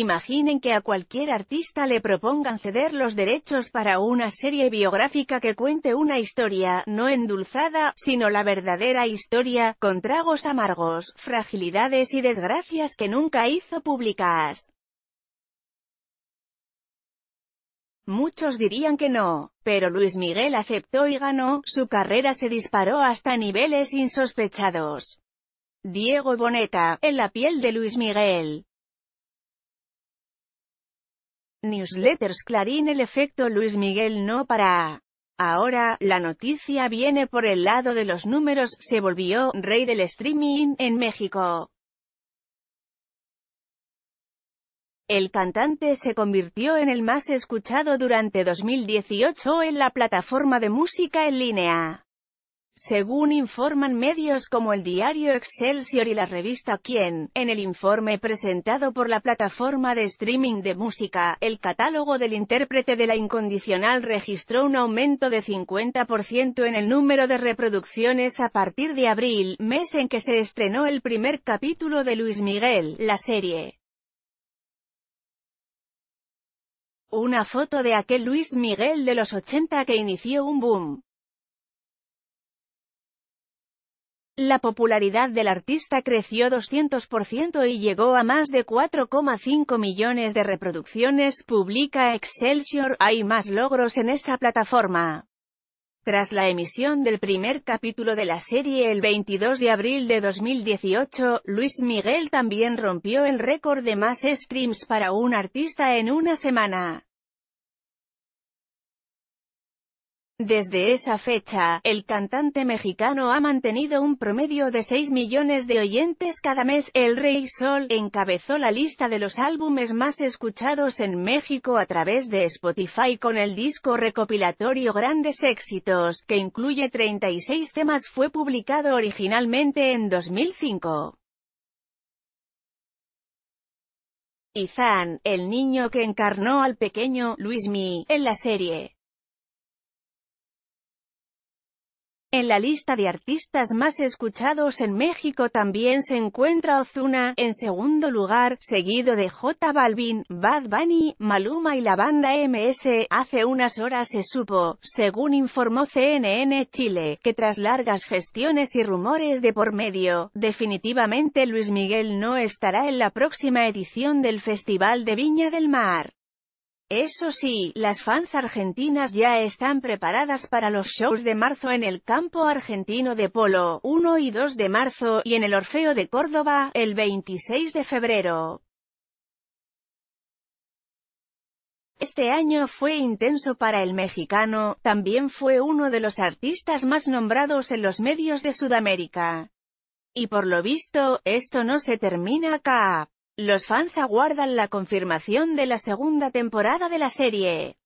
Imaginen que a cualquier artista le propongan ceder los derechos para una serie biográfica que cuente una historia, no endulzada, sino la verdadera historia, con tragos amargos, fragilidades y desgracias que nunca hizo públicas. Muchos dirían que no, pero Luis Miguel aceptó y ganó, su carrera se disparó hasta niveles insospechados. Diego Boneta, en la piel de Luis Miguel Newsletters Clarín El efecto Luis Miguel no para. Ahora, la noticia viene por el lado de los números, se volvió rey del streaming en México. El cantante se convirtió en el más escuchado durante 2018 en la plataforma de música en línea. Según informan medios como el diario Excelsior y la revista Quién, en el informe presentado por la plataforma de streaming de música, el catálogo del intérprete de la incondicional registró un aumento de 50% en el número de reproducciones a partir de abril, mes en que se estrenó el primer capítulo de Luis Miguel, la serie. Una foto de aquel Luis Miguel de los 80 que inició un boom. La popularidad del artista creció 200% y llegó a más de 4,5 millones de reproducciones, publica Excelsior, hay más logros en esa plataforma. Tras la emisión del primer capítulo de la serie el 22 de abril de 2018, Luis Miguel también rompió el récord de más streams para un artista en una semana. Desde esa fecha, el cantante mexicano ha mantenido un promedio de 6 millones de oyentes cada mes. El Rey Sol encabezó la lista de los álbumes más escuchados en México a través de Spotify con el disco recopilatorio Grandes Éxitos, que incluye 36 temas. Fue publicado originalmente en 2005. Izan, el niño que encarnó al pequeño Luis Mi, en la serie En la lista de artistas más escuchados en México también se encuentra Ozuna, en segundo lugar, seguido de J Balvin, Bad Bunny, Maluma y la banda MS. Hace unas horas se supo, según informó CNN Chile, que tras largas gestiones y rumores de por medio, definitivamente Luis Miguel no estará en la próxima edición del Festival de Viña del Mar. Eso sí, las fans argentinas ya están preparadas para los shows de marzo en el campo argentino de polo, 1 y 2 de marzo, y en el Orfeo de Córdoba, el 26 de febrero. Este año fue intenso para el mexicano, también fue uno de los artistas más nombrados en los medios de Sudamérica. Y por lo visto, esto no se termina acá. Los fans aguardan la confirmación de la segunda temporada de la serie.